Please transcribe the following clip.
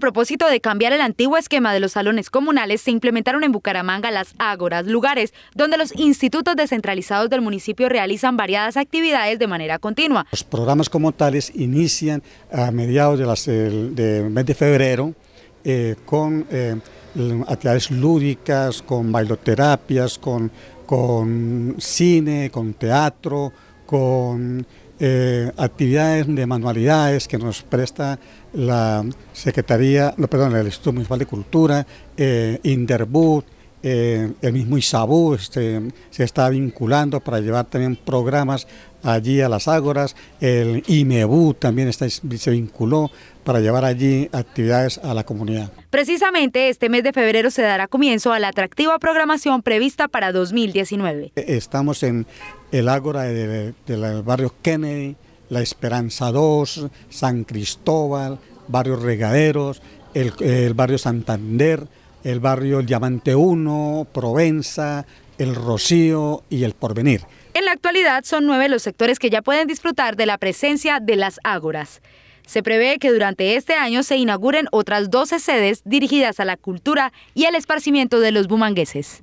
propósito de cambiar el antiguo esquema de los salones comunales, se implementaron en Bucaramanga las ágoras, lugares donde los institutos descentralizados del municipio realizan variadas actividades de manera continua. Los programas como tales inician a mediados del de mes de febrero eh, con eh, actividades lúdicas, con bailoterapias, con, con cine, con teatro, con eh, actividades de manualidades que nos presta la Secretaría, no, perdón, el Instituto Municipal de Cultura, eh, eh, el mismo Isabú este, se está vinculando para llevar también programas allí a las ágoras, el IMEBU también se vinculó para llevar allí actividades a la comunidad. Precisamente este mes de febrero se dará comienzo a la atractiva programación prevista para 2019. E, estamos en el ágora del barrio Kennedy, La Esperanza 2, San Cristóbal, barrio Regaderos, el barrio Santander, el barrio El Diamante 1, Provenza, El Rocío y El Porvenir. En la actualidad son nueve los sectores que ya pueden disfrutar de la presencia de las ágoras. Se prevé que durante este año se inauguren otras 12 sedes dirigidas a la cultura y al esparcimiento de los bumangueses.